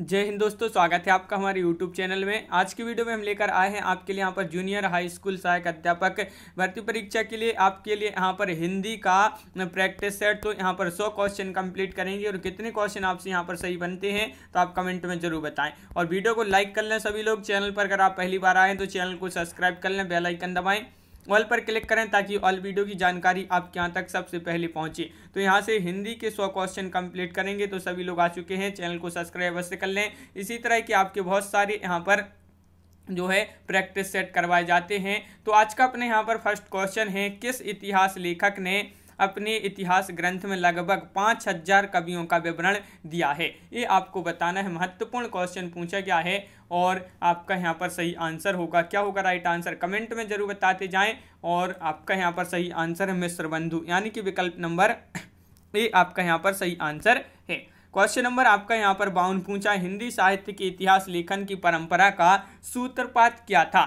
जय हिंद दोस्तों स्वागत है आपका हमारे YouTube चैनल में आज की वीडियो में हम लेकर आए हैं आपके लिए यहाँ पर जूनियर हाई स्कूल सहायक अध्यापक भर्ती परीक्षा के लिए आपके लिए यहाँ पर हिंदी का प्रैक्टिस सेट तो यहाँ पर 100 क्वेश्चन कंप्लीट करेंगे और कितने क्वेश्चन आपसे यहाँ पर सही बनते हैं तो आप कमेंट में जरूर बताएं और वीडियो को लाइक कर लें सभी लोग चैनल पर अगर आप पहली बार आएँ तो चैनल को सब्सक्राइब कर लें बेलाइकन दबाएँ ऑल पर क्लिक करें ताकि ऑल वीडियो की जानकारी आपके यहाँ तक सबसे पहले पहुँचे तो यहाँ से हिंदी के सौ क्वेश्चन कंप्लीट करेंगे तो सभी लोग आ चुके हैं चैनल को सब्सक्राइब अवश्य कर लें इसी तरह के आपके बहुत सारे यहाँ पर जो है प्रैक्टिस सेट करवाए जाते हैं तो आज का अपने यहाँ पर फर्स्ट क्वेश्चन है किस इतिहास लेखक ने अपने इतिहास ग्रंथ में लगभग पाँच हजार कवियों का विवरण दिया है ये आपको बताना है महत्वपूर्ण क्वेश्चन पूछा गया है और आपका यहाँ पर सही आंसर होगा क्या होगा राइट आंसर कमेंट में जरूर बताते जाएं और आपका यहाँ पर सही आंसर है मिश्र बंधु यानी कि विकल्प नंबर ये आपका यहाँ पर सही आंसर है क्वेश्चन नंबर आपका यहाँ पर बावन पूछा हिंदी साहित्य के इतिहास लेखन की परंपरा का सूत्रपात क्या था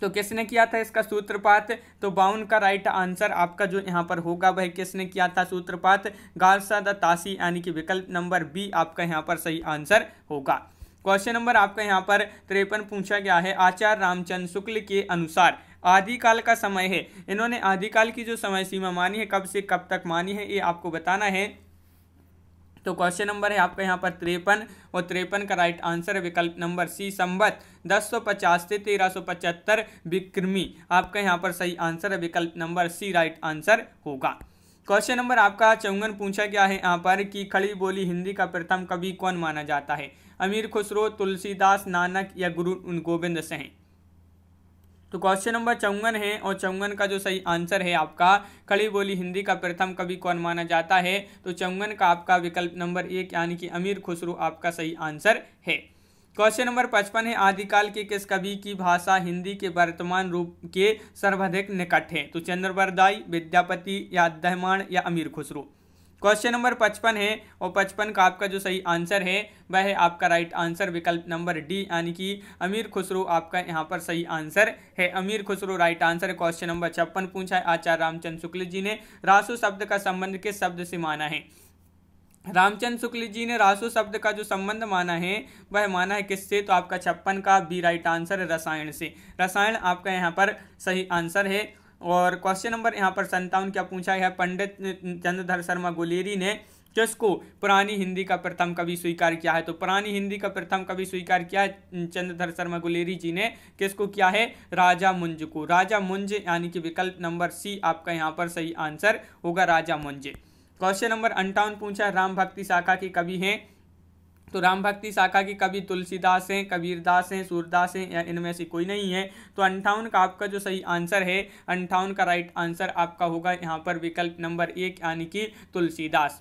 तो किसने किया था इसका सूत्रपात तो बाउन का राइट आंसर आपका जो यहाँ पर होगा वह किसने किया था सूत्रपात गारसा द तासी यानी कि विकल्प नंबर बी आपका यहाँ पर सही आंसर होगा क्वेश्चन नंबर आपका यहाँ पर तिरपन पूछा गया है आचार्य रामचंद्र शुक्ल के अनुसार आदिकाल का समय है इन्होंने आदिकाल की जो समय सीमा मानी है कब से कब तक मानी है ये आपको बताना है तो क्वेश्चन नंबर है आपका यहाँ पर त्रेपन और त्रेपन का राइट आंसर है विकल्प नंबर सी संबत दस सौ पचास से तेरह सौ पचहत्तर विक्रमी आपका यहाँ पर सही आंसर है विकल्प नंबर सी राइट आंसर होगा क्वेश्चन नंबर आपका चौंगन पूछा गया है यहाँ पर कि खड़ी बोली हिंदी का प्रथम कवि कौन माना जाता है अमीर खुसरो तुलसीदास नानक या गुरु गोविंद सिंह तो क्वेश्चन नंबर चौवन है और चौवन का जो सही आंसर है आपका खड़ी बोली हिंदी का प्रथम कवि कौन माना जाता है तो चौवन का आपका विकल्प नंबर एक यानी कि अमीर खुसरू आपका सही आंसर है क्वेश्चन नंबर पचपन है आदिकाल के किस कवि की भाषा हिंदी के वर्तमान रूप के सर्वाधिक निकट है तो चंद्रवरदाई विद्यापति या दहमान या अमीर खुसरू क्वेश्चन नंबर पचपन है और पचपन का आपका जो सही आंसर है वह है आपका राइट आंसर विकल्प नंबर डी यानी कि अमीर खुसरो आपका यहां पर सही आंसर है Amir Khusro right answer question number छप्पन पूछा है आचार्य रामचंद्र शुक्ल जी ने रासु शब्द का संबंध किस शब्द से माना है रामचंद्र शुक्ल जी ने रासु शब्द का जो संबंध माना है वह माना है किससे तो आपका छप्पन का बी राइट आंसर रसायन से रसायन आपका यहाँ पर सही आंसर है और क्वेश्चन नंबर यहाँ पर संतावन क्या पूछा है पंडित चंद्रधर शर्मा गुलेरी ने किसको पुरानी हिंदी का प्रथम कवि स्वीकार किया है तो पुरानी हिंदी का प्रथम कवि स्वीकार किया है चंद्रधर शर्मा गुलेरी जी ने किसको किया है राजा मुंज को राजा मुंज यानी कि विकल्प नंबर सी आपका यहाँ पर सही आंसर होगा राजा मुंज क्वेश्चन नंबर अंठावन पूछा राम भक्ति शाखा के कवि हैं तो राम भक्ति शाखा की कभी तुलसीदास हैं कबीरदास हैं सूरदास हैं या इनमें से कोई नहीं है तो अंठावन का आपका जो सही आंसर है अंठावन का राइट आंसर आपका होगा यहाँ पर विकल्प नंबर एक यानी कि तुलसीदास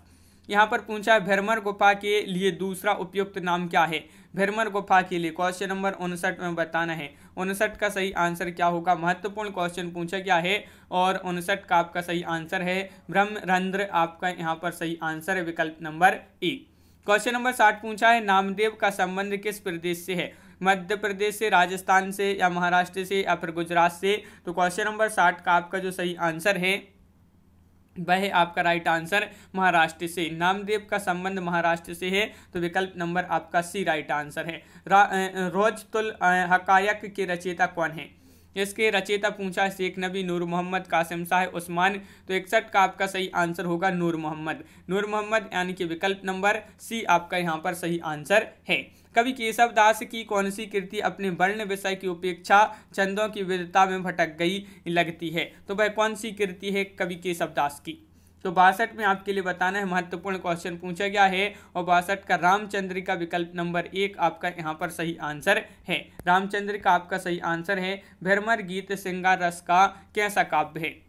यहाँ पर पूछा है भैरमर गुफा के लिए दूसरा उपयुक्त नाम क्या है भैरमर गुफा के लिए क्वेश्चन नंबर उनसठ में बताना है उनसठ का सही आंसर क्या होगा महत्वपूर्ण क्वेश्चन पूछा गया है और उनसठ का आपका सही आंसर है ब्रह्मरंध्र आपका यहाँ पर सही आंसर है विकल्प नंबर एक क्वेश्चन नंबर साठ पूछा है नामदेव का संबंध किस प्रदेश से है मध्य प्रदेश से राजस्थान से या महाराष्ट्र से या फिर गुजरात से तो क्वेश्चन नंबर साठ का आपका जो सही आंसर है वह आपका राइट आंसर महाराष्ट्र से नामदेव का संबंध महाराष्ट्र से है तो विकल्प नंबर आपका सी राइट आंसर है रोजतुल हकायक के रचयिता कौन है इसके रचेता पूछा शेख नबी नूर मोहम्मद कासिम शाह उस्मान तो इकसठ का आपका सही आंसर होगा नूर मोहम्मद नूर मोहम्मद यानी कि विकल्प नंबर सी आपका यहाँ पर सही आंसर है कवि केशव दास की कौन सी कृति अपने वर्ण विषय की उपेक्षा छंदों की विधता में भटक गई लगती है तो वह कौन सी कृति है कवि केशव दास की तो बासठ में आपके लिए बताना है महत्वपूर्ण क्वेश्चन पूछा गया है और बासठ का रामचंद्र का विकल्प नंबर एक आपका यहाँ पर सही आंसर है रामचंद्र का आपका सही आंसर है भरमर गीत सिंगार रस का कैसा काव्य है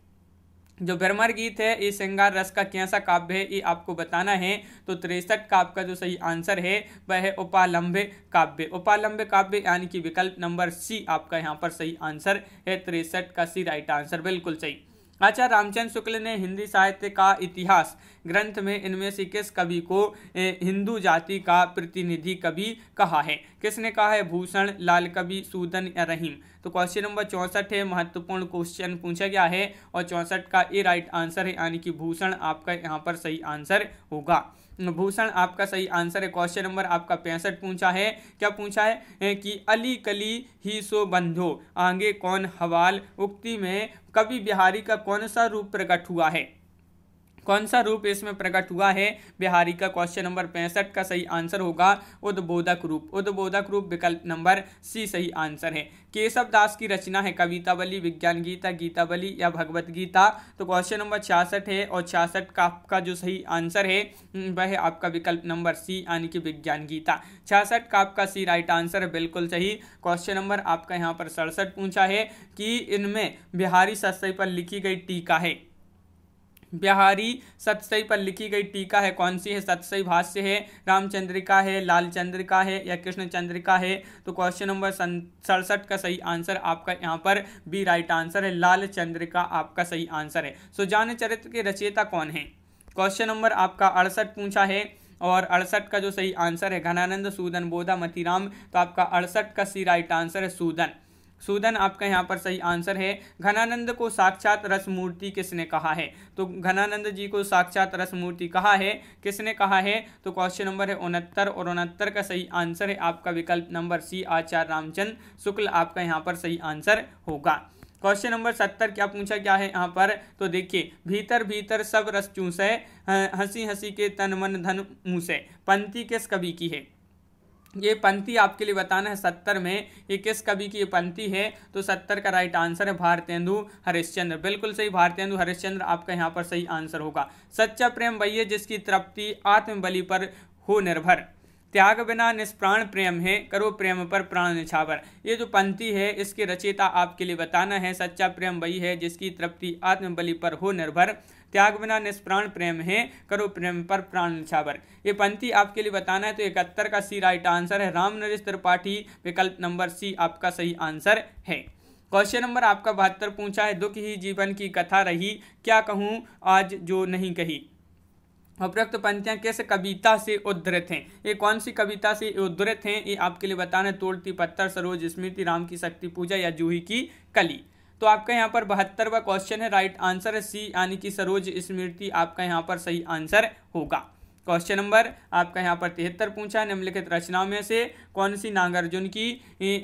जो भ्रमर गीत है ये श्रृंगार रस का कैसा काव्य है ये आपको बताना है तो तिरसठ का आपका जो सही आंसर है वह है उपालंब काव्य उपालंब काव्य यानी कि विकल्प नंबर सी आपका यहाँ पर सही आंसर है तिरसठ का सी राइट आंसर बिल्कुल सही आचार्य रामचंद्र शुक्ल ने हिंदी साहित्य का इतिहास ग्रंथ में इनमें से किस कवि को हिंदू जाति का प्रतिनिधि कवि कहा है किसने कहा है भूषण लाल कवि सूदन या रहीम तो क्वेश्चन नंबर चौंसठ है महत्वपूर्ण क्वेश्चन पूछा गया है और चौंसठ का ए राइट आंसर है यानी कि भूषण आपका यहाँ पर सही आंसर होगा भूषण आपका सही आंसर है क्वेश्चन नंबर आपका पैंसठ पूछा है क्या पूछा है कि अली कली ही सो बंधो आगे कौन हवाल उक्ति में कवि बिहारी का कौन सा रूप प्रकट हुआ है कौन सा रूप इसमें प्रकट हुआ है बिहारी का क्वेश्चन नंबर पैंसठ का सही आंसर होगा उद्बोधक रूप उद्बोधक रूप विकल्प नंबर सी सही आंसर है केशव दास की रचना है कवितावली विज्ञान गीता गीतावली या भगवत गीता तो क्वेश्चन नंबर छियासठ है और छियासठ का आपका जो सही आंसर है हम्म, वह है आपका विकल्प नंबर सी यानी कि विज्ञान गीता छियासठ का आपका सी राइट आंसर है बिल्कुल सही क्वेश्चन नंबर आपका यहाँ पर सड़सठ पूछा है कि इनमें बिहारी सस्ते पर लिखी गई टीका है बिहारी सतसई पर लिखी गई टीका है कौन सी है सतसई भाष्य है रामचंद्रिका है लाल चंद्रिका है या कृष्ण चंद्रिका है तो क्वेश्चन नंबर सड़सठ का सही आंसर आपका यहाँ पर बी राइट आंसर है लाल चंद्रिका आपका सही आंसर है सुजान चरित्र के रचयिता कौन है क्वेश्चन नंबर आपका अड़सठ पूछा है और अड़सठ का जो सही आंसर है घनानंद सूदन बोधा मतीराम तो आपका अड़सठ का सी राइट आंसर है सूदन सूदन आपका यहाँ पर सही आंसर है घनानंद को साक्षात रसमूर्ति किसने कहा है तो घनानंद जी को साक्षात रसमूर्ति कहा है किसने कहा है तो क्वेश्चन नंबर है उनहत्तर और उनहत्तर का सही आंसर है आपका विकल्प नंबर सी आचार्य रामचंद्र शुक्ल आपका यहाँ पर सही आंसर होगा क्वेश्चन नंबर सत्तर क्या पूछा क्या है यहाँ पर तो देखिए भीतर भीतर सब रस चूसे हंसी हंसी के तन मन धन मूसे पंक्ति किस कवि की है ये पंक्ति आपके लिए बताना है सत्तर में ये किस कवि की ये पंक्ति है तो सत्तर का राइट आंसर है भारतेंदु हरिश्चंद्र बिल्कुल सही भारतेंदु हरिश्चंद्र आपका यहाँ पर सही आंसर होगा सच्चा प्रेम वही है जिसकी तृप्ति आत्मबलि पर हो निर्भर त्याग बिना निष्प्राण प्रेम है करो प्रेम पर प्राण निछावर ये जो पंक्ति है इसके रचयिता आपके लिए बताना है सच्चा प्रेम वही है जिसकी तृप्ति आत्मबलि पर हो निर्भर त्याग बिना निष्प्राण प्रेम है करो प्रेम पर प्राण निछावर ये पंथी आपके लिए बताना है तो इकहत्तर का सी राइट आंसर है राम नरेश त्रिपाठी विकल्प नंबर सी आपका सही आंसर है क्वेश्चन नंबर आपका बहत्तर पूछा है दुख ही जीवन की कथा रही क्या कहूँ आज जो नहीं कही उपरोक्त पंथियाँ किस कविता से उद्धृत हैं ये कौन सी कविता से उद्धृत हैं ये आपके लिए बताना है तोड़ती पत्थर सरोज स्मृति राम की शक्ति पूजा या जूही की कली तो आपका यहाँ पर बहत्तरवा क्वेश्चन है राइट आंसर है सी यानी कि सरोज स्मृति आपका यहाँ पर सही आंसर होगा क्वेश्चन नंबर आपका यहाँ पर तिहत्तर पूछा है निम्नलिखित रचनाओं में से कौन सी नागार्जुन की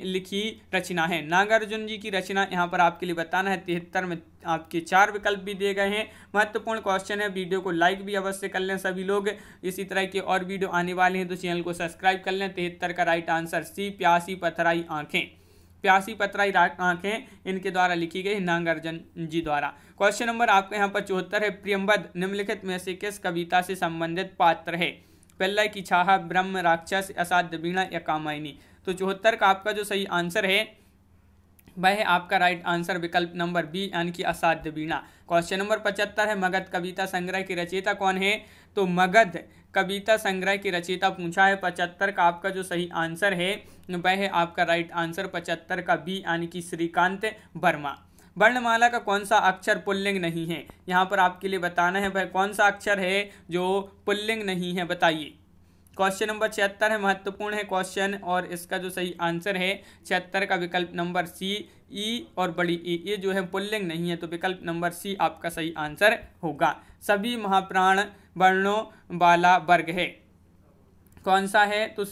लिखी रचना है नागार्जुन जी की रचना यहाँ पर आपके लिए बताना है तिहत्तर में आपके चार विकल्प भी दिए गए हैं महत्वपूर्ण क्वेश्चन है वीडियो को लाइक भी अवश्य कर लें सभी लोग इसी तरह के और वीडियो आने वाले हैं तो चैनल को सब्सक्राइब कर लें तिहत्तर का राइट आंसर सी प्यासी पथराई आँखें प्यासी पत्राई आंखें इनके द्वारा लिखी गई नागार्जुन जी द्वारा क्वेश्चन नंबर आपके यहाँ पर चौहत्तर है प्रियम्बद निम्नलिखित में से किस कविता से संबंधित पात्र है पेल्ला की छाह ब्रह्म राक्षस असाध्य बीणा या कामायनी तो चौहत्तर का आपका जो सही आंसर है वह है आपका राइट आंसर विकल्प नंबर बी यानी कि असाध्य बीणा क्वेश्चन नंबर पचहत्तर है मगध कविता संग्रह की रचयिता कौन है तो मगध कविता संग्रह की रचयिता पूछा है पचहत्तर का आपका जो सही आंसर है वह है आपका राइट आंसर पचहत्तर का बी यानी कि श्रीकांत वर्मा वर्णमाला का कौन सा अक्षर पुल्लिंग नहीं है यहाँ पर आपके लिए बताना है वह कौन सा अक्षर है जो पुल्लिंग नहीं है बताइए क्वेश्चन नंबर छिहत्तर है महत्वपूर्ण है क्वेश्चन और इसका जो सही आंसर है छिहत्तर का विकल्प नंबर सी ई और बड़ी ई e, ये जो है पुल्लिंग नहीं है तो विकल्प नंबर सी आपका सही आंसर होगा सभी महाप्राण वर्णों वाला वर्ग है कौन सा है तो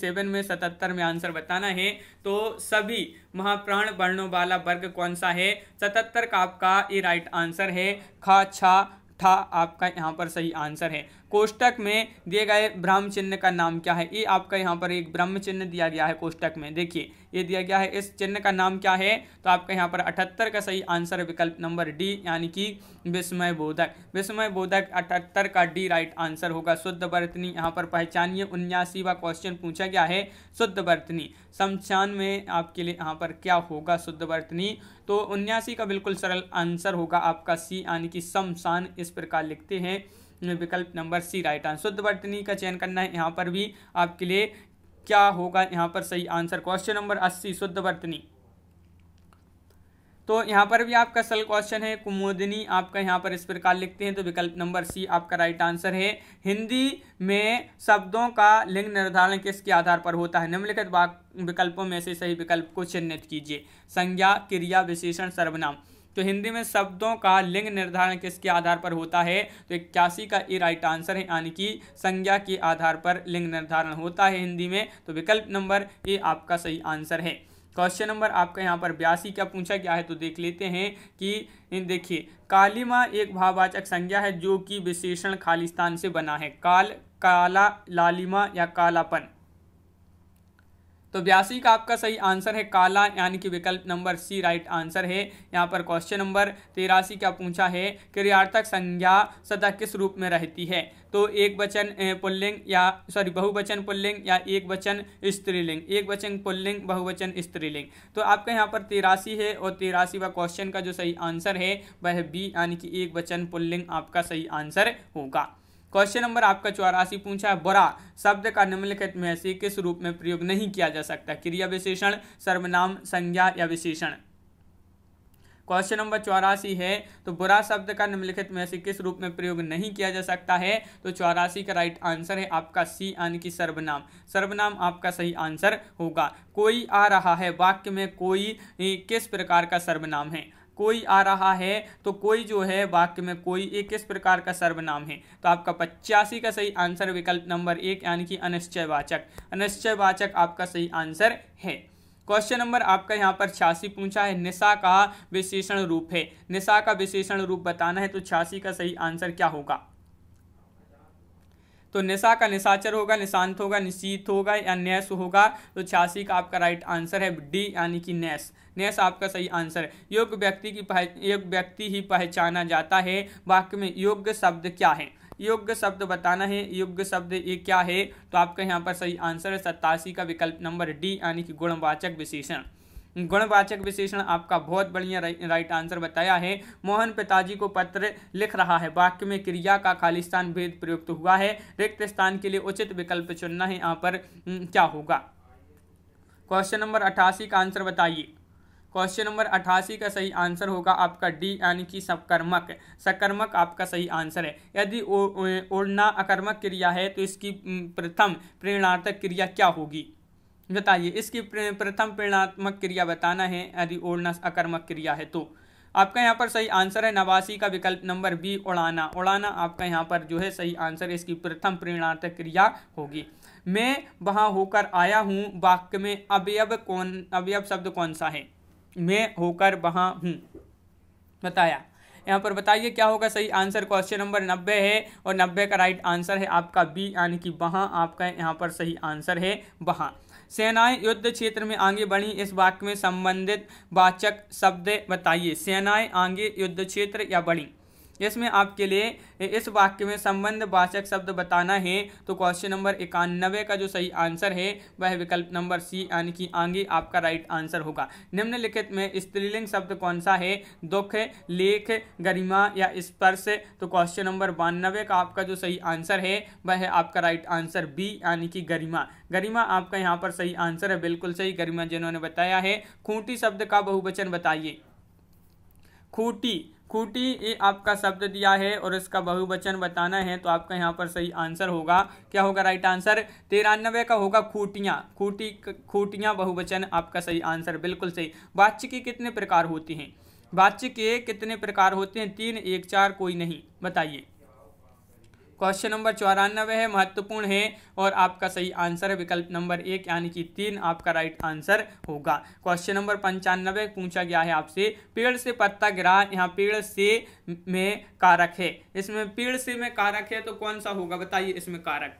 सेवन में सतहत्तर में आंसर बताना है तो सभी महाप्राण वर्णों वाला वर्ग कौन सा है सतहत्तर का आपका ये राइट आंसर है खा छा था आपका यहाँ पर सही आंसर है कोष्टक में दिए गए ब्रह्म चिन्ह का नाम क्या है ये आपका यहाँ पर एक ब्रह्म चिन्ह दिया गया है कोष्टक में देखिए ये दिया गया है इस चिन्ह का नाम क्या है तो आपका यहाँ पर अठहत्तर का सही आंसर विकल्प नंबर डी यानी कि विस्मय बोधक विस्मय बोधक अठहत्तर का डी राइट आंसर होगा शुद्ध बर्तनी यहाँ पर पहचानिए उन्यासी व क्वेश्चन पूछा गया है शुद्ध बर्तनी शमशान में आपके लिए यहाँ पर क्या होगा शुद्ध बर्तनी तो उन्यासी का बिल्कुल सरल आंसर होगा आपका सी यानी कि शमशान इस प्रकार लिखते हैं विकल्प नंबर सी राइट आंसर शुद्ध वर्तनी का चयन करना है यहाँ पर भी आपके लिए क्या होगा यहाँ पर सही आंसर क्वेश्चन नंबर अस्सी शुद्ध वर्तनी तो यहाँ पर भी आपका सल क्वेश्चन है कुमोदिनी आपका यहाँ पर इस प्रकार लिखते हैं तो विकल्प नंबर सी आपका राइट आंसर है हिंदी में शब्दों का लिंग निर्धारण किसके आधार पर होता है निम्नलिखित विकल्पों में से सही विकल्प को चिन्हित कीजिए संज्ञा क्रिया विशेषण सर्वनाम तो हिंदी में शब्दों का लिंग निर्धारण किसके आधार पर होता है तो इक्यासी का ए राइट आंसर है यानी कि संज्ञा के आधार पर लिंग निर्धारण होता है हिंदी में तो विकल्प नंबर ए आपका सही आंसर है क्वेश्चन नंबर आपका यहाँ पर बयासी क्या पूछा गया है तो देख लेते हैं कि देखिए कालिमा एक भाववाचक संज्ञा है जो कि विशेषण खालिस्तान से बना है काल काला लालिमा या कालापन तो बयासी का आपका सही आंसर है काला यानी कि विकल्प नंबर सी राइट आंसर है यहाँ पर क्वेश्चन नंबर तिरासी क्या पूछा है क्रियार्थक संज्ञा सदा किस रूप में रहती है तो एक वचन पुल्लिंग या सॉरी बहुवचन पुल्लिंग या एक वचन स्त्रीलिंग एक वचन पुल्लिंग बहुवचन स्त्रीलिंग तो आपका यहाँ पर तिरासी है और व क्वेश्चन का जो सही आंसर है वह बी यानी कि एक वचन पुल्लिंग आपका सही आंसर होगा क्वेश्चन नंबर आपका चौरासी पूछा है बुरा शब्द का निम्नलिखित में से किस रूप में प्रयोग नहीं किया जा सकता क्रिया विशेषण सर्वनाम संज्ञा या विशेषण क्वेश्चन नंबर चौरासी है तो बुरा शब्द का निम्नलिखित में से किस रूप में प्रयोग नहीं किया जा सकता है तो चौरासी का राइट आंसर है आपका सी यानी कि सर्वनाम सर्वनाम आपका सही आंसर होगा कोई आ रहा है वाक्य में कोई किस प्रकार का सर्वनाम है कोई आ रहा है तो कोई जो है वाक्य में कोई एक किस प्रकार का सर्वनाम है तो आपका पचासी का सही आंसर विकल्प नंबर एक यानी कि अनिश्चयवाचक अनिश्चयवाचक आपका सही आंसर है क्वेश्चन नंबर आपका यहाँ पर छियासी पूछा है निशा का विशेषण रूप है निशा का विशेषण रूप बताना है तो छियासी का सही आंसर क्या होगा तो निशा का निशाचर होगा निशांत होगा निशीत होगा या नैस होगा तो छियासी का आपका राइट आंसर है डी यानी कि नैस नेस आपका सही आंसर है योग्य व्यक्ति की पह योग्य व्यक्ति ही पहचाना जाता है वाक्य में योग्य शब्द क्या है योग्य शब्द बताना है योग्य शब्द ये क्या है तो आपका यहाँ पर सही आंसर है सत्तासी का विकल्प नंबर डी यानी कि गुणवाचक विशेषण गुणवाचक विशेषण आपका बहुत बढ़िया राइट आंसर बताया है मोहन पिताजी को पत्र लिख रहा है वाक्य में क्रिया का खाली स्थान भेद प्रयुक्त हुआ है रिक्त स्थान के लिए उचित विकल्प चुनना है यहाँ पर क्या होगा क्वेश्चन नंबर अट्ठासी का आंसर बताइए क्वेश्चन नंबर अट्ठासी का सही आंसर होगा आपका डी यानी कि सकर्मक सकर्मक आपका सही आंसर है यदि ओढ़ना अकर्मक क्रिया है तो इसकी प्रथम प्रेरणार्थक क्रिया क्या होगी बताइए इसकी प्रथम प्रेरणात्मक क्रिया बताना है यदि ओढ़ना अकर्मक क्रिया है तो आपका यहाँ पर सही आंसर है नवासी का विकल्प नंबर बी उड़ाना उड़ाना आपका यहाँ पर जो है सही आंसर इसकी प्रथम प्रेरणात्मक क्रिया होगी मैं वहाँ होकर आया हूँ वाक्य में अवयव कौन अवयव शब्द कौन सा है मैं होकर वहाँ हूँ बताया यहाँ पर बताइए क्या होगा सही आंसर क्वेश्चन नंबर नब्बे है और नब्बे का राइट आंसर है आपका बी यानी कि वहाँ आपका यहाँ पर सही आंसर है वहाँ सेनाएं युद्ध क्षेत्र में आगे बढ़ी इस वाक्य में संबंधित वाचक शब्द बताइए सेनाएं आगे युद्ध क्षेत्र या बढ़ी इसमें आपके लिए इस वाक्य में संबंध वाचक शब्द बताना है तो क्वेश्चन नंबर इक्यानबे का जो सही आंसर है वह विकल्प नंबर सी यानी कि आंगे आपका राइट आंसर होगा निम्नलिखित में स्त्रीलिंग शब्द कौन सा है दुख लेख गरिमा या स्पर्श तो क्वेश्चन नंबर बानवे का आपका जो सही आंसर है वह आपका राइट आंसर बी यानी कि गरिमा गरिमा आपका यहाँ पर सही आंसर है बिल्कुल सही गरिमा जिन्होंने बताया है खूंटी शब्द का बहुवचन बताइए खूंटी खूटी ये आपका शब्द दिया है और इसका बहुवचन बताना है तो आपका यहाँ पर सही आंसर होगा क्या होगा राइट आंसर तिरानवे का होगा खूटियाँ खूटी खूटियाँ बहुवचन आपका सही आंसर बिल्कुल सही बाच्य के कितने प्रकार होते हैं बाच्य के कितने प्रकार होते हैं तीन एक चार कोई नहीं बताइए क्वेश्चन नंबर चौरानबे है महत्वपूर्ण है और आपका सही आंसर है विकल्प नंबर एक यानी कि तीन आपका राइट आंसर होगा क्वेश्चन नंबर पंचानबे पूछा गया है आपसे पेड़ से पत्ता गिरा यहाँ पेड़ से में कारक है इसमें पेड़ से में कारक है तो कौन सा होगा बताइए इसमें कारक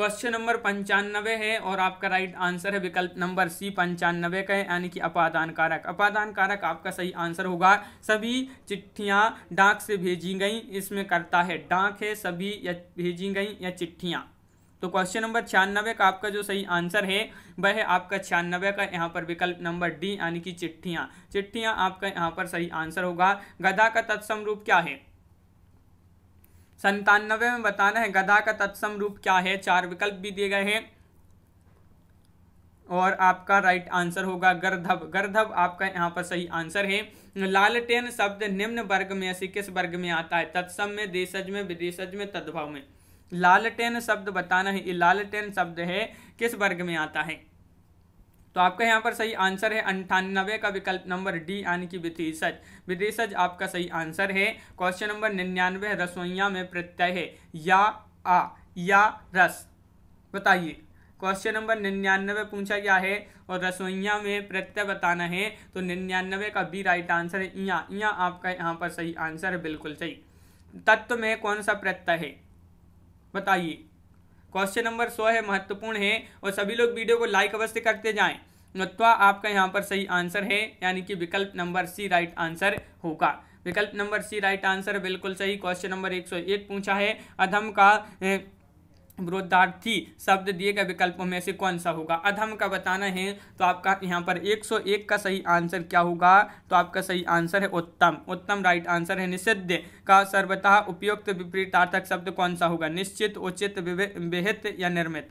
क्वेश्चन नंबर पंचानवे है और आपका राइट आंसर है विकल्प नंबर सी पंचानवे का है यानी कि अपादान कारक अपादान कारक आपका सही आंसर होगा सभी चिट्ठियां डाक से भेजी गई इसमें करता है डाक है सभी या भेजी गई या चिट्ठियां तो क्वेश्चन नंबर छियानवे का आपका जो सही आंसर है वह है आपका छियानवे का यहाँ पर विकल्प नंबर डी यानी कि चिट्ठियाँ चिट्ठियाँ आपका यहाँ पर सही आंसर होगा गधा का तत्सम रूप क्या है संतानवे में बताना है गधा का तत्सम रूप क्या है चार विकल्प भी दिए गए हैं और आपका राइट आंसर होगा गर्धव गर्धव आपका यहाँ पर सही आंसर है लालटेन शब्द निम्न वर्ग में से किस वर्ग में आता है तत्सम में देशज में विदेशज में तद्भव में लालटेन शब्द बताना है ये लालटेन शब्द है किस वर्ग में आता है तो आपका यहाँ पर सही आंसर है अंठानबे का विकल्प नंबर डी यानी कि विदेशज विदेशज आपका सही आंसर है क्वेश्चन नंबर निन्यानवे रसोइया में प्रत्यय है या आ या रस बताइए क्वेश्चन नंबर निन्यानवे पूछा गया है और रसोइया में प्रत्यय बताना है तो निन्यानवे का बी राइट आंसर है इया इया आपका यहाँ पर सही आंसर है बिल्कुल सही तत्व में कौन सा प्रत्यय है बताइए क्वेश्चन नंबर सौ है महत्वपूर्ण है और सभी लोग वीडियो को लाइक अवश्य करते जाए अथवा आपका यहाँ पर सही आंसर है यानी कि विकल्प नंबर सी राइट आंसर होगा विकल्प नंबर सी राइट आंसर बिल्कुल सही क्वेश्चन नंबर एक सौ एक पूछा है अधम का ए, विरोधार्थी शब्द दिए गए विकल्पों में से कौन सा होगा अधम का बताना है तो आपका यहाँ पर 101 का सही आंसर क्या होगा तो आपका सही आंसर है उत्तम उत्तम राइट आंसर है निषिद्ध का सर्वतः उपयुक्त विपरीतार्थक शब्द कौन सा होगा निश्चित उचित विहित या निर्मित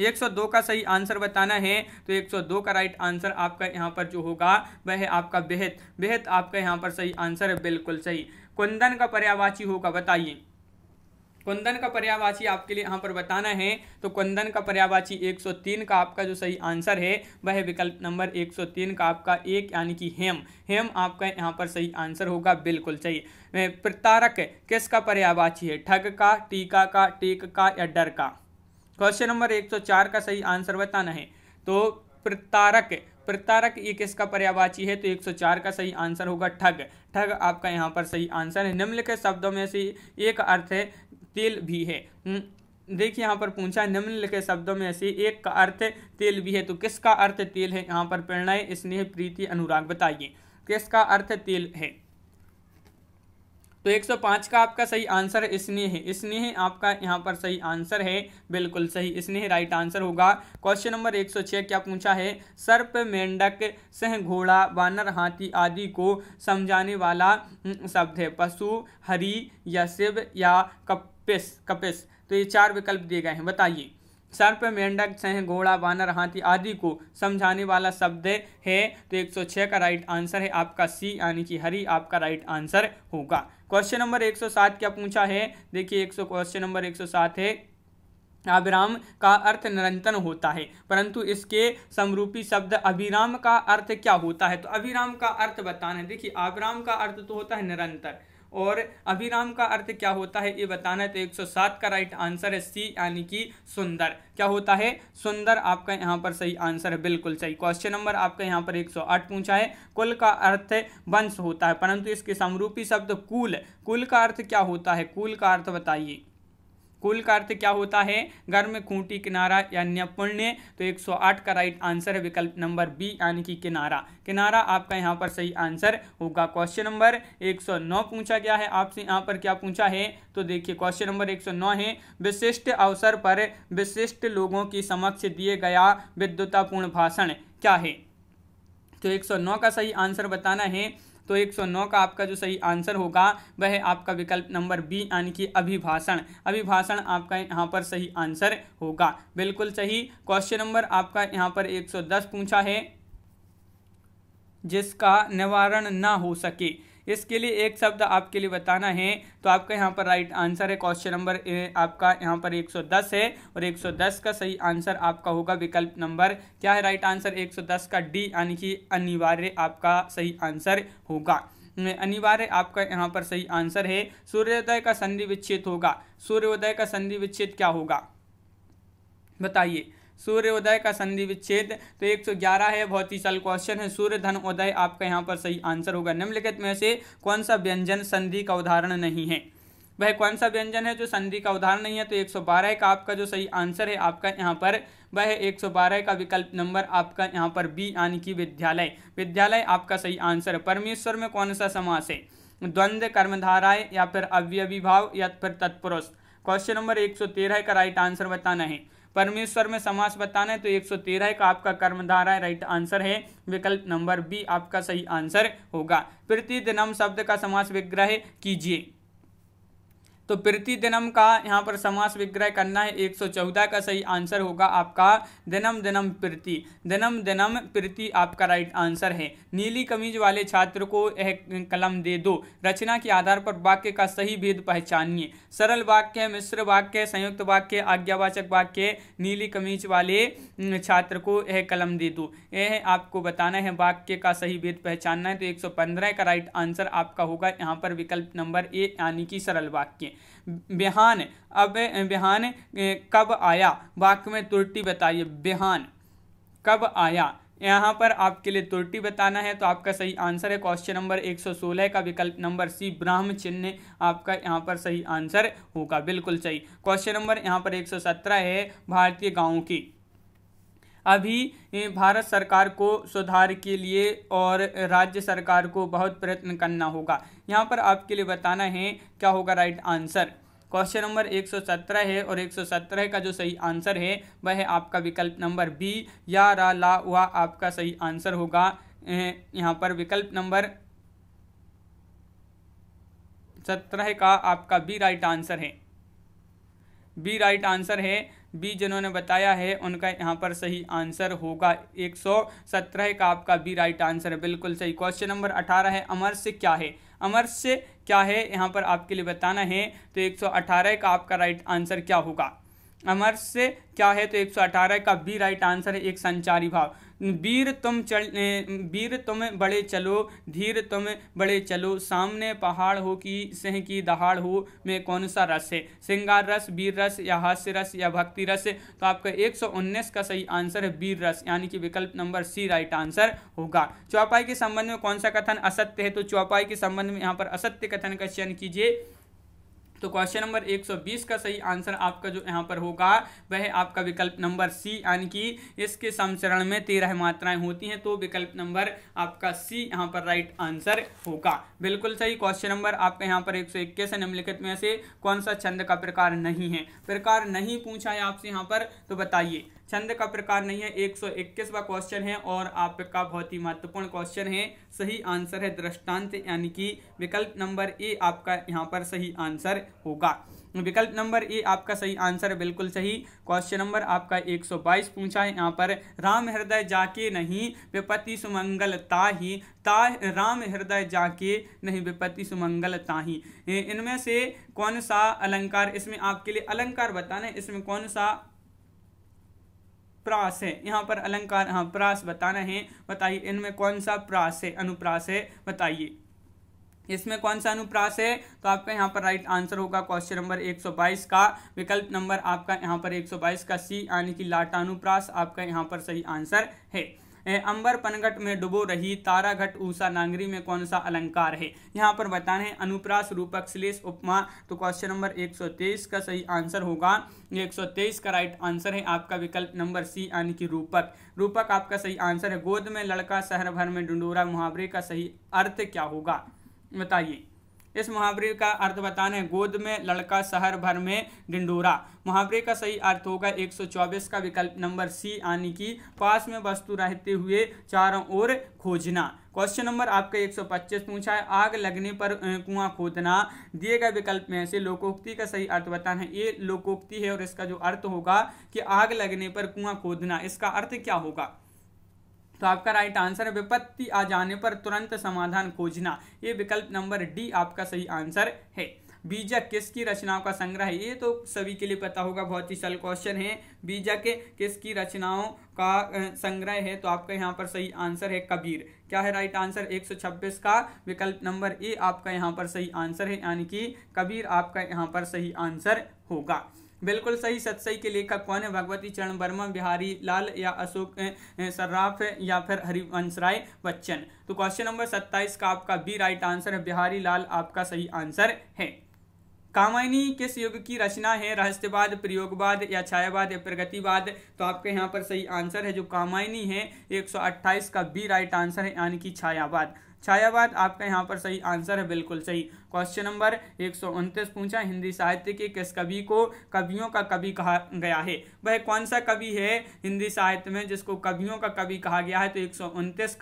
102 का सही आंसर बताना है तो 102 का राइट आंसर आपका यहाँ पर जो होगा वह है आपका बेहद बेहद आपका यहाँ पर सही आंसर है बिल्कुल सही कुंदन का पर्यावाची होगा बताइए कुंदन का पर्यावाची आपके लिए यहाँ पर बताना है तो कुंदन का पर्यावाची 103 का आपका जो सही आंसर है वह विकल्प नंबर 103 का आपका एक यानी कि हेम हेम आपका यहाँ पर सही आंसर होगा बिल्कुल सही प्रतारक किसका पर्यावाची है ठग का टीका का टेक का या डर का क्वेश्चन नंबर 104 का सही आंसर बताना है तो प्रतारक प्रतारक ये किसका पर्यावाची है तो 104 का सही आंसर होगा ठग ठग आपका यहाँ पर सही आंसर है निम्नलिखित शब्दों में से एक अर्थ है तेल भी है हम्म, देखिए यहाँ पर पूछा है निम्नलिखित शब्दों में ऐसे एक का अर्थ तेल भी है तो किसका अर्थ तेल है यहाँ पर प्रेरणाएं स्नेह प्रीति अनुराग बताइए किसका अर्थ तेल है तो 105 का आपका सही आंसर स्नेह है स्नेह आपका यहाँ पर सही आंसर है बिल्कुल सही स्नेह राइट आंसर होगा क्वेश्चन नंबर 106 क्या पूछा है सर्प मेंढक सह घोड़ा वानर हाथी आदि को समझाने वाला हम्म, शब्द है पशु हरि या शिव या कप पेस कपेस तो ये चार विकल्प दिए गए हैं बताइए सर्प मेंढक सह घोड़ा वानर हाथी आदि को समझाने वाला शब्द है तो 106 का राइट आंसर है आपका सी यानी कि हरी आपका राइट आंसर होगा क्वेश्चन नंबर 107 क्या पूछा है देखिए एक क्वेश्चन नंबर 107 है अभिराम का अर्थ निरंतर होता है परंतु इसके समरूपी शब्द अभिराम का अर्थ क्या होता है तो अभिराम का अर्थ बताना है देखिए अभिराम का अर्थ तो होता है निरंतर और अभिराम का अर्थ क्या होता है ये बताना है तो 107 का राइट आंसर है सी यानी कि सुंदर क्या होता है सुंदर आपका यहाँ पर सही आंसर है बिल्कुल सही क्वेश्चन नंबर आपका यहाँ पर 108 पूछा है कुल का अर्थ वंश होता है परंतु इसके समरूपी शब्द कुल कुल का अर्थ क्या होता है कुल का अर्थ बताइए कुल का अर्थ क्या होता है गर्म खूंटी किनारा या पुण्य तो 108 का राइट आंसर है विकल्प नंबर बी यानी कि किनारा किनारा आपका यहाँ पर सही आंसर होगा क्वेश्चन नंबर 109 पूछा गया है आपसे यहाँ पर क्या पूछा है तो देखिए क्वेश्चन नंबर 109 है विशिष्ट अवसर पर विशिष्ट लोगों की समक्ष दिए गया विद्युतापूर्ण भाषण क्या है तो एक का सही आंसर बताना है तो 109 का आपका जो सही आंसर होगा वह आपका विकल्प नंबर बी यानी कि अभिभाषण अभिभाषण आपका यहाँ पर सही आंसर होगा बिल्कुल सही क्वेश्चन नंबर आपका यहाँ पर 110 पूछा है जिसका निवारण ना हो सके इसके लिए एक शब्द आपके लिए बताना है तो आपका यहाँ पर राइट आंसर है क्वेश्चन नंबर आपका यहाँ पर 110 है और 110 का सही आंसर आपका होगा विकल्प नंबर क्या है राइट आंसर 110 का डी यानी कि अनिवार्य आपका सही आंसर होगा हम्म, अनिवार्य आपका यहाँ पर सही आंसर है सूर्योदय का संधि विच्छेद होगा सूर्योदय का संधि विच्छेद क्या होगा बताइए सूर्योदय का संधि विच्छेद तो 111 है बहुत ही सरल क्वेश्चन है सूर्य धन उदय आपका यहाँ पर सही आंसर होगा निम्नलिखित में से कौन सा व्यंजन संधि का उदाहरण नहीं है वह कौन सा व्यंजन है जो संधि का उदाहरण नहीं है तो 112 का आपका जो सही आंसर है आपका यहाँ पर वह सौ 112 का विकल्प नंबर आपका यहाँ पर बी यानी कि विद्यालय विद्यालय आपका सही आंसर है परमेश्वर में कौन सा समास है द्वंद्व कर्मधाराएं या फिर अव्यविभाव या फिर तत्पुरुष क्वेश्चन नंबर 113 का राइट आंसर बताना है परमेश्वर में समास बताना है तो 113 का आपका कर्मधारा राइट आंसर है विकल्प नंबर बी आपका सही आंसर होगा प्रतिदिनम शब्द का समास विग्रह कीजिए तो प्रतिदिनम का यहाँ पर समास विग्रह करना है 114 का सही आंसर होगा आपका दिनम दिनम प्रति दिनम दिनम प्रति आपका राइट आंसर है नीली कमीज वाले छात्र को यह कलम दे दो रचना के आधार पर वाक्य का सही भेद पहचानिए सरल वाक्य मिश्र वाक्य संयुक्त वाक्य आज्ञावाचक वाक्य नीली कमीज वाले छात्र को यह कलम दे दो यह आपको बताना है वाक्य का सही भेद पहचानना है तो पंद्रह का राइट आंसर आपका होगा यहाँ पर विकल्प नंबर ए यानी कि सरल वाक्य बिहान अब बिहान कब आया वाक्य में तुर्टी बताइए बिहान कब आया यहाँ पर आपके लिए तुर्टी बताना है तो आपका सही आंसर है क्वेश्चन नंबर 116 का विकल्प नंबर सी ब्राह्म चिन्ह आपका यहाँ पर सही आंसर होगा बिल्कुल सही क्वेश्चन नंबर यहाँ पर 117 है भारतीय गांवों की अभी भारत सरकार को सुधार के लिए और राज्य सरकार को बहुत प्रयत्न करना होगा यहाँ पर आपके लिए बताना है क्या होगा राइट आंसर क्वेश्चन नंबर 117 है और 117 का जो सही आंसर है वह है आपका विकल्प नंबर बी या रा ला वा आपका सही आंसर होगा यहाँ पर विकल्प नंबर सत्रह का आपका बी राइट आंसर है बी राइट आंसर है बी जिन्होंने बताया है उनका यहाँ पर सही आंसर होगा 117 का आपका बी राइट आंसर है बिल्कुल सही क्वेश्चन नंबर 18 है अमर से क्या है अमर से क्या है यहाँ पर आपके लिए बताना है तो 118 का आपका राइट आंसर क्या होगा अमर से क्या है तो 118 का बी राइट आंसर है एक संचारी भाव वीर तुम चल वीर तुम बड़े चलो धीर तुम बड़े चलो सामने पहाड़ हो कि सिंह की दहाड़ हो में कौन सा रस है श्रृंगार रस वीर रस या हास्य रस या भक्ति रस तो आपका उन्नीस का सही आंसर है वीर रस यानी कि विकल्प नंबर सी राइट आंसर होगा चौपाई के संबंध में कौन सा कथन असत्य है तो चौपाई के संबंध में यहाँ पर असत्य कथन का चयन कीजिए तो क्वेश्चन नंबर 120 का सही आंसर आपका जो यहाँ पर होगा वह आपका विकल्प नंबर सी यानी कि इसके समचरण में तेरह मात्राएं होती हैं तो विकल्प नंबर आपका सी यहाँ पर राइट आंसर होगा बिल्कुल सही क्वेश्चन नंबर आपका यहाँ पर 121 है निम्नलिखित में से कौन सा छंद का प्रकार नहीं है प्रकार नहीं पूछा है आपसे यहाँ पर तो बताइए छंद का प्रकार नहीं है 121वां क्वेश्चन है और आपका बहुत ही महत्वपूर्ण क्वेश्चन है सही आंसर है दृष्टांत यानी कि विकल्प नंबर ए आपका यहाँ पर सही आंसर होगा विकल्प नंबर ए आपका सही आंसर बिल्कुल सही क्वेश्चन नंबर आपका 122 पूछा है यहाँ पर राम हृदय जाके नहीं विपत्ति सुमंगल ताही ता राम हृदय जाके नहीं विपत्ति सुमंगल ताही इनमें से कौन सा अलंकार इसमें आपके लिए अलंकार बताना है इसमें कौन सा प्रास है यहाँ पर अलंकार हाँ प्रास बताना है बताइए इनमें कौन सा प्रास है अनुप्रास है बताइए इसमें कौन सा अनुप्रास है तो आपका यहाँ पर राइट आंसर होगा क्वेश्चन नंबर 122 का विकल्प नंबर आपका यहाँ पर 122 का सी यानी कि लाटानुप्रास आपका यहाँ पर सही आंसर है अंबर पनघट में डुबो रही तारा घट ऊषा नांगरी में कौन सा अलंकार है यहाँ पर बताने अनुप्रास रूपक श्लेष उपमा तो क्वेश्चन नंबर 123 का सही आंसर होगा 123 का राइट आंसर है आपका विकल्प नंबर सी यानी कि रूपक रूपक आपका सही आंसर है गोद में लड़का शहर भर में डुंडोरा मुहावरे का सही अर्थ क्या होगा बताइए इस मुहावरे का अर्थ बताना है गोद में लड़का शहर भर में ढिंडोरा मुहावरे का सही अर्थ होगा 124 का विकल्प नंबर सी यानी कि पास में वस्तु रहते हुए चारों ओर खोजना क्वेश्चन नंबर आपका 125 पूछा है आग लगने पर कुआं खोदना दिए गए विकल्प में से लोकोक्ति का सही अर्थ बताना है ये लोकोक्ति है और इसका जो अर्थ होगा कि आग लगने पर कुआं खोदना इसका अर्थ क्या होगा तो आपका राइट आंसर है विपत्ति आ जाने पर तुरंत समाधान खोजना ये विकल्प नंबर डी आपका सही आंसर है बीजक किसकी रचनाओं का संग्रह है ये तो सभी के लिए पता होगा बहुत ही सरल क्वेश्चन है बीजक किसकी रचनाओं का संग्रह है तो आपका यहाँ पर सही आंसर है कबीर क्या है राइट आंसर 126 का विकल्प नंबर ए आपका यहाँ पर सही आंसर है यानी कि कबीर आपका यहाँ पर सही आंसर होगा बिल्कुल सही सतसई के लेखक कौन है भगवती चरण वर्मा बिहारी लाल या अशोक सर्राफ या फिर हरिवंश राय बच्चन तो क्वेश्चन नंबर सत्ताईस का आपका बी राइट आंसर है बिहारी लाल आपका सही आंसर है कामायनी किस युग की रचना है रहस्यवाद प्रयोगवाद या छायावाद या प्रगतिवाद तो आपके यहाँ पर सही आंसर है जो कामायनी है 128 का बी राइट आंसर है यानी कि छायावाद छायावाद आपका यहाँ पर सही आंसर है बिल्कुल सही क्वेश्चन नंबर एक पूछा हिंदी साहित्य के किस कवि को कवियों का कवि कहा गया है वह कौन सा कवि है हिंदी साहित्य में जिसको कवियों का कवि कहा गया है तो एक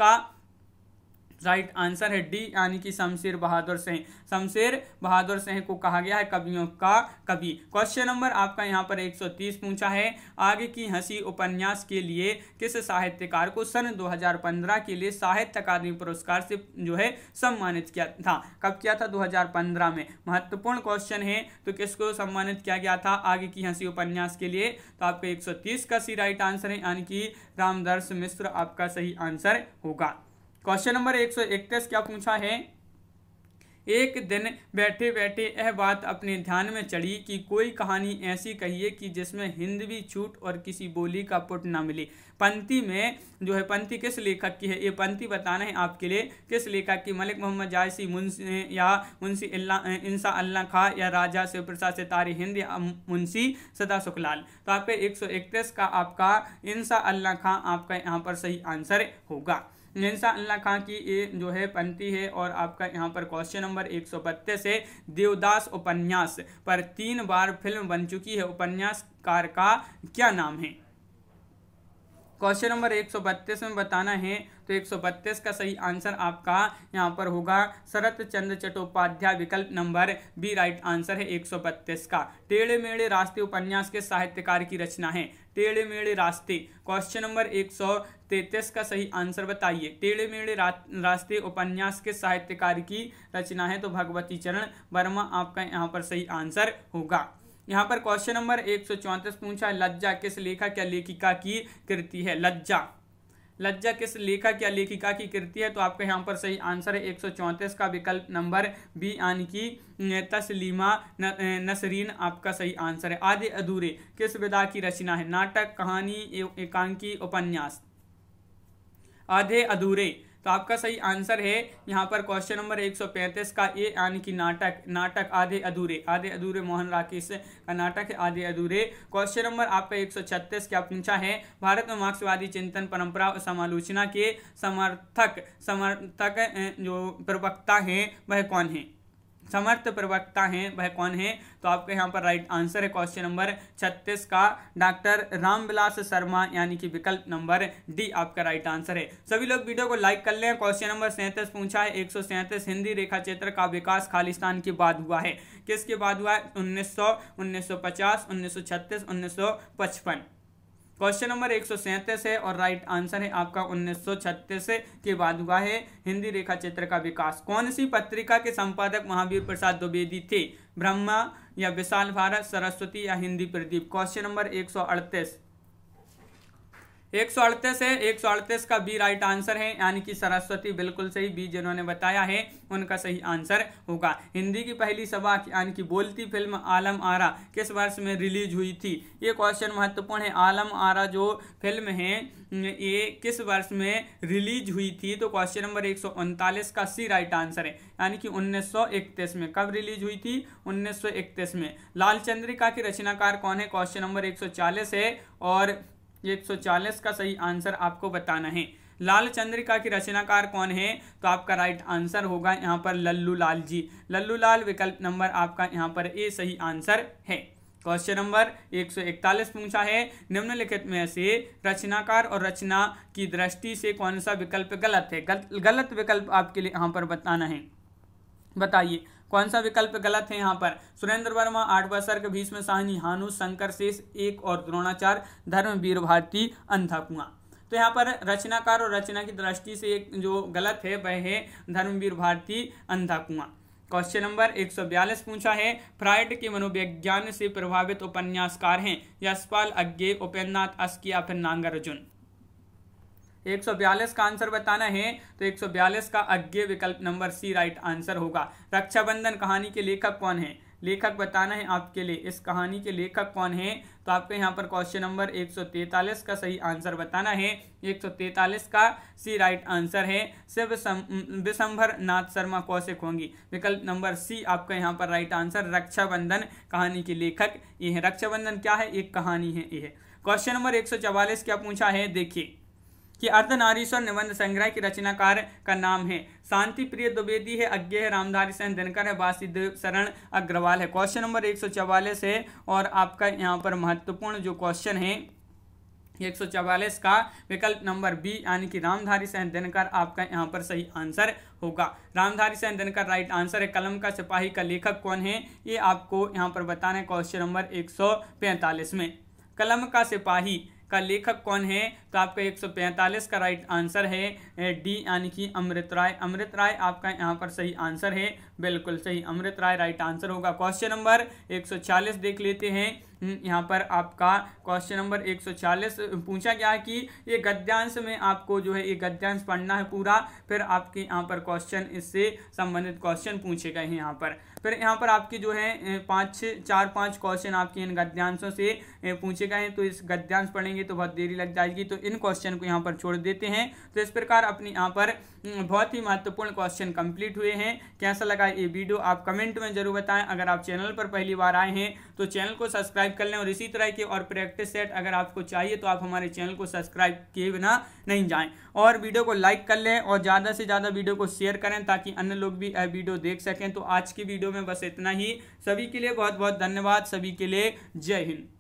का राइट आंसर है डी यानी कि शमशेर बहादुर सिंह शमशेर बहादुर सिंह को कहा गया है कवियों का कवि क्वेश्चन नंबर आपका यहाँ पर 130 पूछा है आगे की हंसी उपन्यास के लिए किस साहित्यकार को सन 2015 के लिए साहित्य अकादमी पुरस्कार से जो है सम्मानित किया था कब किया था 2015 में महत्वपूर्ण क्वेश्चन है तो किसको सम्मानित किया गया था आगे की हंसी उपन्यास के लिए तो आपका एक का सी राइट आंसर है यानी कि रामदर्श मिश्र आपका सही आंसर होगा क्वेश्चन नंबर एक सौ इकतीस क्या पूछा है एक दिन बैठे बैठे यह बात अपने ध्यान में चढ़ी कि कोई कहानी ऐसी कहिए कि जिसमें हिंद भी छूट और किसी बोली का पुट ना मिले पंक्ति में जो है पंक्ति किस लेखक की है ये पंक्ति बताना है आपके लिए किस लेखक की मलिक मोहम्मद जायसी मुंशी या मुंशी इंसा अल्लाह खा या राजा शिव प्रसाद सितारी हिंद या मुंशी सदा सुखलाल तो आपके एक का आपका इंसा अल्लाह खां आपका यहाँ पर सही आंसर होगा अल्लाह खां की ये जो है पंक्ति है और आपका यहाँ पर क्वेश्चन नंबर एक सौ बत्तीस है देवदास उपन्यास पर तीन बार फिल्म बन चुकी है उपन्यासकार का क्या नाम है क्वेश्चन नंबर एक सौ बत्तीस में बताना है तो एक सौ बत्तीस का सही आंसर आपका यहाँ पर होगा शरत चंद्र चट्टोपाध्याय विकल्प नंबर बी राइट आंसर है एक सौ बत्तीस का टेढ़े मेढ़े रास्ते उपन्यास के साहित्यकार की रचना है टेढ़े मेढ़े रास्ते क्वेश्चन नंबर एक सौ तैतीस का सही आंसर बताइए टेढ़े मेढ़े रास्ते उपन्यास के साहित्यकार की रचना है तो भगवती चरण वर्मा आपका यहाँ पर सही आंसर होगा यहाँ पर क्वेश्चन नंबर एक सौ चौंतीस पूछा लज्जा किस लेखक या लेखिका की कृति है लज्जा लज्जा किस लेखक या लेखिका की कृति है तो आपका यहाँ पर सही आंसर है एक का विकल्प नंबर बी आन की तस्लीमा नसरीन आपका सही आंसर है आधे अधूरे किस विधा की रचना है नाटक कहानी एकांकी उपन्यास आधे अधूरे तो आपका सही आंसर है यहाँ पर क्वेश्चन नंबर 135 का ए यानी कि नाटक नाटक आधे अधूरे आधे अधूरे मोहन राकेश का नाटक है आधे अधूरे क्वेश्चन नंबर आपका 136 क्या पूछा है भारत में मार्क्सवादी चिंतन परंपरा और समालोचना के समर्थक समर्थक जो प्रवक्ता हैं वह कौन है समर्थ प्रवक्ता हैं वह कौन है तो आपके यहाँ पर राइट आंसर है क्वेश्चन नंबर छत्तीस का डॉक्टर रामविलास शर्मा यानी कि विकल्प नंबर डी आपका राइट आंसर है सभी लोग वीडियो को लाइक कर लें क्वेश्चन नंबर सैंतीस पूछा है एक हिंदी रेखा क्षेत्र का विकास खालिस्तान के बाद हुआ है किसके बाद हुआ है उन्नीस सौ उन्नीस सौ पचास उन्नीस सौ छत्तीस उन्नीस सौ पचपन क्वेश्चन नंबर एक है और राइट आंसर है आपका छत्तीस के बाद हुआ है हिंदी रेखा चित्र का विकास कौन सी पत्रिका के संपादक महावीर प्रसाद द्विवेदी थे ब्रह्मा या विशाल भारत सरस्वती या हिंदी प्रदीप क्वेश्चन नंबर एक एक सौ अड़तीस है एक सौ अड़तीस का बी राइट आंसर है यानी कि सरस्वती बिल्कुल सही बी जिन्होंने बताया है उनका सही आंसर होगा हिंदी की पहली सभा यानी कि बोलती फिल्म आलम आरा किस वर्ष में रिलीज हुई थी ये क्वेश्चन महत्वपूर्ण है आलम आरा जो फिल्म है ये किस वर्ष में रिलीज हुई थी तो क्वेश्चन नंबर एक का सी राइट आंसर है यानी कि उन्नीस में कब रिलीज हुई थी उन्नीस में लाल चंद्रिका की रचनाकार कौन है क्वेश्चन नंबर चालीस है और ये 140 का सही आंसर आपको बताना है लाल चंद्रिका की रचनाकार कौन है तो आपका राइट आंसर होगा यहाँ पर लल्लू लाल जी लल्लू लाल विकल्प नंबर आपका यहाँ पर ए सही आंसर है क्वेश्चन नंबर 141 पूछा है निम्नलिखित में से रचनाकार और रचना की दृष्टि से कौन सा विकल्प गलत है गल, गलत विकल्प आपके लिए यहाँ पर बताना है बताइए कौन सा विकल्प गलत है यहाँ पर सुरेंद्र वर्मा आठवा सर्क भीष्म साहनी हानु शंकर शेष एक और द्रोणाचार्य धर्मवीर भारती अंधा कुआ तो यहाँ पर रचनाकार और रचना की दृष्टि से एक जो गलत है वह है धर्मवीर भारती अंधा कुआ क्वेश्चन नंबर 142 पूछा है फ्राइड के मनोविज्ञान से प्रभावित उपन्यासकार हैं यशपाल अज्ञे उपेन्द्रनाथ अस्किया फिर नांगार्जुन 142 का आंसर बताना है तो 142 का अज्ञे विकल्प नंबर सी राइट आंसर होगा रक्षाबंधन कहानी के लेखक कौन है लेखक बताना है आपके लिए इस कहानी के लेखक कौन है तो आपको यहाँ पर क्वेश्चन नंबर 143 का सही आंसर बताना है 143 का सी राइट आंसर है शिव विशंभर नाथ शर्मा कौशिक होंगी विकल्प नंबर सी आपका यहाँ पर राइट आंसर रक्षाबंधन कहानी के लेखक ये है रक्षाबंधन क्या है एक कहानी है ये क्वेश्चन नंबर 144 क्या पूछा है देखिए कि अर्धनारीश्वर निबंध संग्रह के रचनाकार का नाम है शांति प्रिय द्विवेदी है अज्ञ है रामधारी सेन दिनकर है वासीदेव शरण अग्रवाल है क्वेश्चन नंबर एक है और आपका यहाँ पर महत्वपूर्ण जो क्वेश्चन है एक का विकल्प नंबर बी यानी कि रामधारी सेन दिनकर आपका यहाँ पर सही आंसर होगा रामधारी सेन दिनकर राइट आंसर है कलम का सिपाही का लेखक कौन है ये आपको यहाँ पर बताना है क्वेश्चन नंबर 145 में कलम का सिपाही का लेखक कौन है तो आपका 145 का राइट आंसर है डी यानी कि अमृत राय अमृत राय आपका यहाँ पर सही आंसर है बिल्कुल सही अमृत राय राइट आंसर होगा क्वेश्चन नंबर 140 देख लेते हैं हम्म, यहाँ पर आपका क्वेश्चन नंबर 140 पूछा गया है कि ये गद्यांश में आपको जो है ये गद्यांश पढ़ना है पूरा फिर आपके यहाँ पर क्वेश्चन इससे संबंधित क्वेश्चन पूछे गए हैं यहाँ पर फिर यहाँ पर आपके जो है पाँच चार पाँच क्वेश्चन आपके इन गद्यांशों से पूछे गए हैं तो इस गद्यांश पढ़ेंगे तो बहुत देरी लग जाएगी तो इन क्वेश्चन को यहाँ पर छोड़ देते हैं तो इस प्रकार अपने यहाँ पर बहुत ही महत्वपूर्ण क्वेश्चन कंप्लीट हुए हैं कैसा लगा ये वीडियो आप कमेंट में जरूर बताएं अगर आप चैनल पर पहली बार आए हैं तो चैनल को सब्सक्राइब कर लें और इसी तरह के और प्रैक्टिस सेट अगर आपको चाहिए तो आप हमारे चैनल को सब्सक्राइब किए बिना नहीं जाएं और वीडियो को लाइक कर लें और ज़्यादा से ज़्यादा वीडियो को शेयर करें ताकि अन्य लोग भी वीडियो देख सकें तो आज की वीडियो वीडियो में बस इतना ही सभी के लिए बहुत बहुत धन्यवाद सभी के लिए जय हिंद